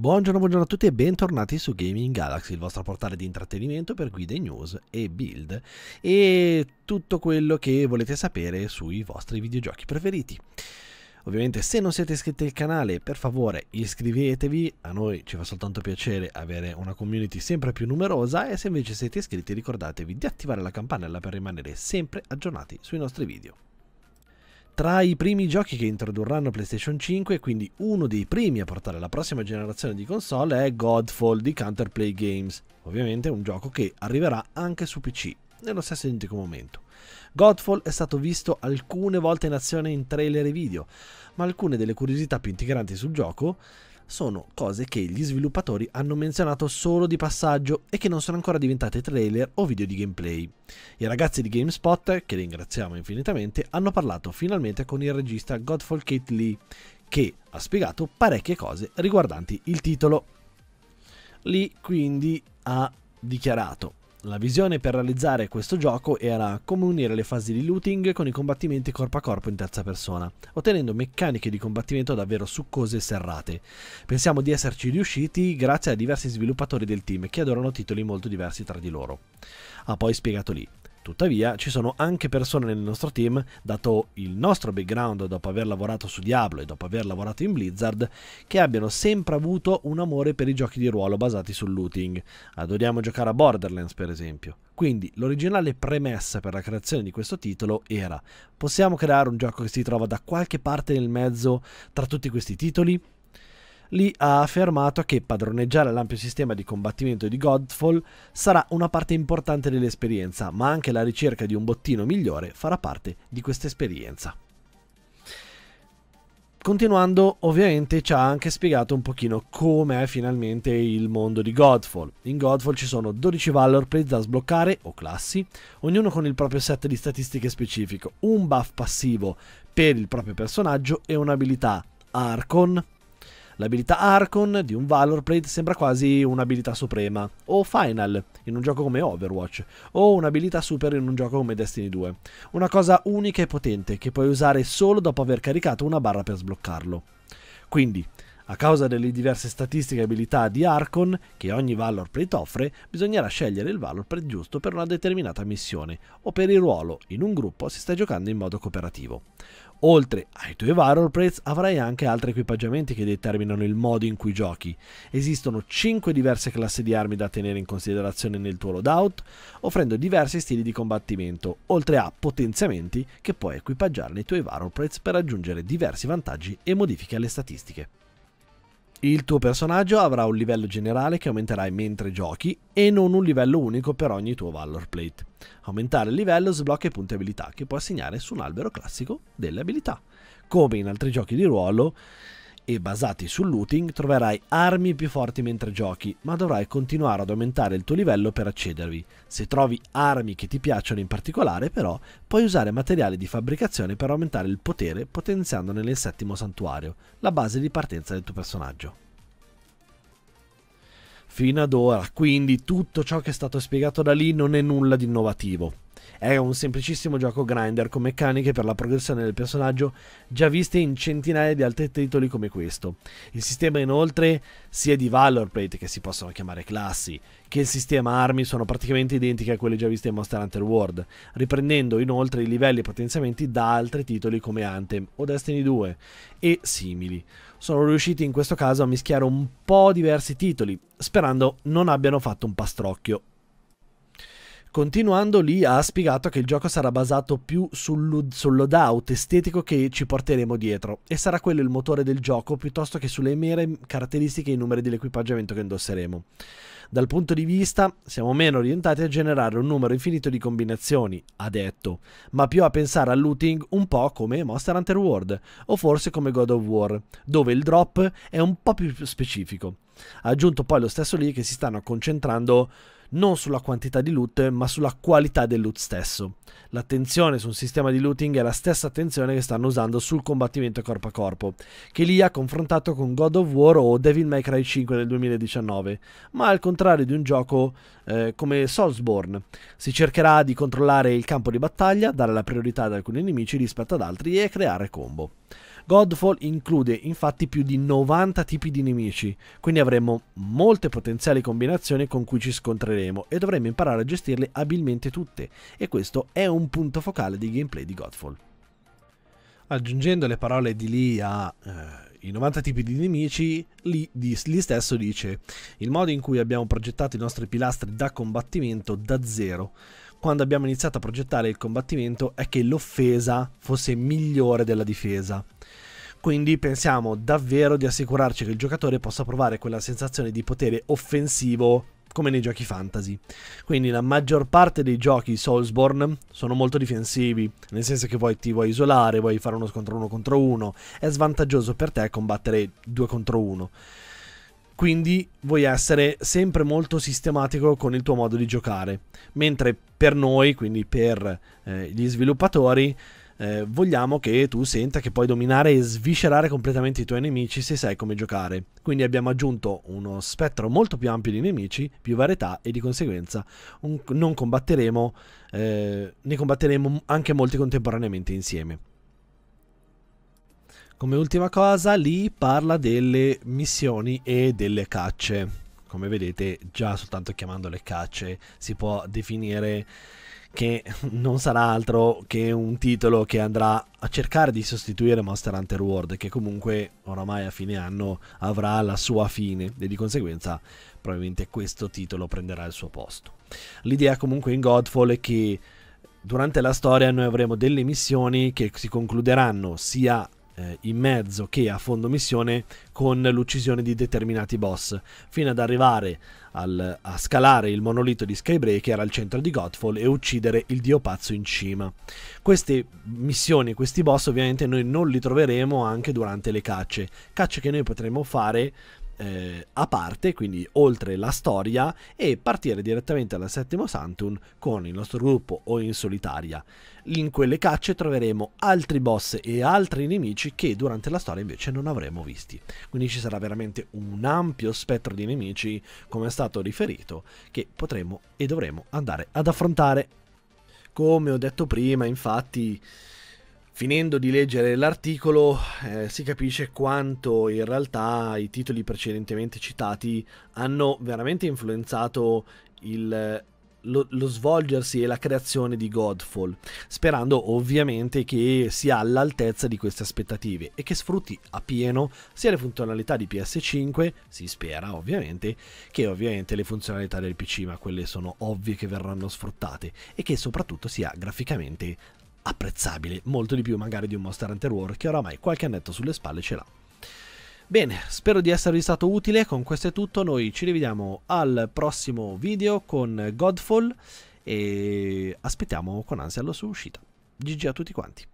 Buongiorno, buongiorno a tutti e bentornati su Gaming Galaxy, il vostro portale di intrattenimento per guide news e build e tutto quello che volete sapere sui vostri videogiochi preferiti. Ovviamente se non siete iscritti al canale per favore iscrivetevi, a noi ci fa soltanto piacere avere una community sempre più numerosa e se invece siete iscritti ricordatevi di attivare la campanella per rimanere sempre aggiornati sui nostri video. Tra i primi giochi che introdurranno PlayStation 5, quindi uno dei primi a portare la prossima generazione di console, è Godfall di Counterplay Games, ovviamente un gioco che arriverà anche su PC nello stesso identico momento. Godfall è stato visto alcune volte in azione in trailer e video, ma alcune delle curiosità più integranti sul gioco sono cose che gli sviluppatori hanno menzionato solo di passaggio e che non sono ancora diventate trailer o video di gameplay. I ragazzi di GameSpot, che ringraziamo infinitamente, hanno parlato finalmente con il regista Godfall Kate Lee, che ha spiegato parecchie cose riguardanti il titolo. Lee quindi ha dichiarato la visione per realizzare questo gioco era come unire le fasi di looting con i combattimenti corpo a corpo in terza persona, ottenendo meccaniche di combattimento davvero succose e serrate. Pensiamo di esserci riusciti grazie a diversi sviluppatori del team che adorano titoli molto diversi tra di loro. Ha poi spiegato lì. Tuttavia ci sono anche persone nel nostro team, dato il nostro background dopo aver lavorato su Diablo e dopo aver lavorato in Blizzard, che abbiano sempre avuto un amore per i giochi di ruolo basati sul looting. Adoriamo giocare a Borderlands per esempio. Quindi l'originale premessa per la creazione di questo titolo era possiamo creare un gioco che si trova da qualche parte nel mezzo tra tutti questi titoli? lì ha affermato che padroneggiare l'ampio sistema di combattimento di Godfall sarà una parte importante dell'esperienza, ma anche la ricerca di un bottino migliore farà parte di questa esperienza. Continuando, ovviamente ci ha anche spiegato un pochino com'è finalmente il mondo di Godfall. In Godfall ci sono 12 Valor Plates da sbloccare, o classi, ognuno con il proprio set di statistiche specifico, un buff passivo per il proprio personaggio e un'abilità Arcon, L'abilità Archon di un Valor Plate sembra quasi un'abilità suprema, o Final in un gioco come Overwatch, o un'abilità super in un gioco come Destiny 2. Una cosa unica e potente che puoi usare solo dopo aver caricato una barra per sbloccarlo. Quindi, a causa delle diverse statistiche e abilità di Arcon, che ogni Valor Plate offre, bisognerà scegliere il Valor Plate giusto per una determinata missione o per il ruolo in un gruppo si sta giocando in modo cooperativo. Oltre ai tuoi Valor Plates avrai anche altri equipaggiamenti che determinano il modo in cui giochi. Esistono 5 diverse classi di armi da tenere in considerazione nel tuo loadout, offrendo diversi stili di combattimento, oltre a potenziamenti che puoi equipaggiare nei tuoi Valor Plates per raggiungere diversi vantaggi e modifiche alle statistiche. Il tuo personaggio avrà un livello generale che aumenterai mentre giochi e non un livello unico per ogni tuo Valor Plate. Aumentare il livello sblocca i punti abilità che puoi assegnare su un albero classico delle abilità. Come in altri giochi di ruolo, e basati sul looting troverai armi più forti mentre giochi, ma dovrai continuare ad aumentare il tuo livello per accedervi. Se trovi armi che ti piacciono in particolare, però, puoi usare materiali di fabbricazione per aumentare il potere potenziandone nel settimo santuario, la base di partenza del tuo personaggio. Fino ad ora, quindi tutto ciò che è stato spiegato da lì non è nulla di innovativo è un semplicissimo gioco grinder con meccaniche per la progressione del personaggio già viste in centinaia di altri titoli come questo. Il sistema inoltre sia di Valor Plate che si possono chiamare classi, che il sistema armi sono praticamente identiche a quelle già viste in Monster Hunter World, riprendendo inoltre i livelli e potenziamenti da altri titoli come Anthem o Destiny 2 e simili sono riusciti in questo caso a mischiare un po' diversi titoli, sperando non abbiano fatto un pastrocchio Continuando lì ha spiegato che il gioco sarà basato più sul, sul loadout estetico che ci porteremo dietro e sarà quello il motore del gioco piuttosto che sulle mere caratteristiche e i numeri dell'equipaggiamento che indosseremo. Dal punto di vista siamo meno orientati a generare un numero infinito di combinazioni, ha detto, ma più a pensare al looting un po' come Monster Hunter World o forse come God of War, dove il drop è un po' più specifico. Ha aggiunto poi lo stesso lì che si stanno concentrando non sulla quantità di loot, ma sulla qualità del loot stesso. L'attenzione su un sistema di looting è la stessa attenzione che stanno usando sul combattimento corpo a corpo, che lì ha confrontato con God of War o Devil May Cry 5 nel 2019, ma al contrario di un gioco eh, come Soulsborne. Si cercherà di controllare il campo di battaglia, dare la priorità ad alcuni nemici rispetto ad altri e creare combo. Godfall include infatti più di 90 tipi di nemici, quindi avremo molte potenziali combinazioni con cui ci scontreremo e dovremo imparare a gestirle abilmente tutte, e questo è un punto focale di gameplay di Godfall. Aggiungendo le parole di Lee a... Eh i 90 tipi di nemici, lì, lì stesso dice il modo in cui abbiamo progettato i nostri pilastri da combattimento da zero. Quando abbiamo iniziato a progettare il combattimento è che l'offesa fosse migliore della difesa. Quindi pensiamo davvero di assicurarci che il giocatore possa provare quella sensazione di potere offensivo come nei giochi fantasy. Quindi la maggior parte dei giochi Soulsborne sono molto difensivi, nel senso che vuoi, ti vuoi isolare, vuoi fare uno scontro uno contro uno, è svantaggioso per te combattere due contro uno. Quindi vuoi essere sempre molto sistematico con il tuo modo di giocare, mentre per noi, quindi per eh, gli sviluppatori, eh, vogliamo che tu senta che puoi dominare e sviscerare completamente i tuoi nemici se sai come giocare. Quindi abbiamo aggiunto uno spettro molto più ampio di nemici, più varietà e di conseguenza un, non combatteremo, eh, ne combatteremo anche molti contemporaneamente insieme. Come ultima cosa, lì parla delle missioni e delle cacce. Come vedete, già soltanto chiamando le cacce si può definire che non sarà altro che un titolo che andrà a cercare di sostituire Monster Hunter World, che comunque oramai a fine anno avrà la sua fine e di conseguenza probabilmente questo titolo prenderà il suo posto. L'idea comunque in Godfall è che durante la storia noi avremo delle missioni che si concluderanno sia eh, in mezzo che a fondo missione con l'uccisione di determinati boss, fino ad arrivare al, a scalare il monolito di Skybreaker al centro di Godfall e uccidere il dio pazzo in cima. Queste missioni, questi boss ovviamente noi non li troveremo anche durante le cacce, cacce che noi potremo fare eh, a parte, quindi oltre la storia, e partire direttamente dal Settimo Santum con il nostro gruppo o in solitaria. In quelle cacce troveremo altri boss e altri nemici che durante la storia invece non avremo visti. Quindi ci sarà veramente un ampio spettro di nemici, come è stato riferito, che potremo e dovremo andare ad affrontare. Come ho detto prima, infatti Finendo di leggere l'articolo eh, si capisce quanto in realtà i titoli precedentemente citati hanno veramente influenzato il, lo, lo, svolgersi e la creazione di Godfall, sperando ovviamente che sia all'altezza di queste aspettative e che sfrutti a pieno sia le funzionalità di PS5, si spera ovviamente, che ovviamente le funzionalità del PC, ma quelle sono ovvie che verranno sfruttate e che soprattutto sia graficamente apprezzabile, molto di più magari di un Monster Hunter War che oramai qualche annetto sulle spalle ce l'ha. Bene, spero di esservi stato utile, con questo è tutto, noi ci rivediamo al prossimo video con Godfall e aspettiamo con ansia la sua uscita. GG a tutti quanti.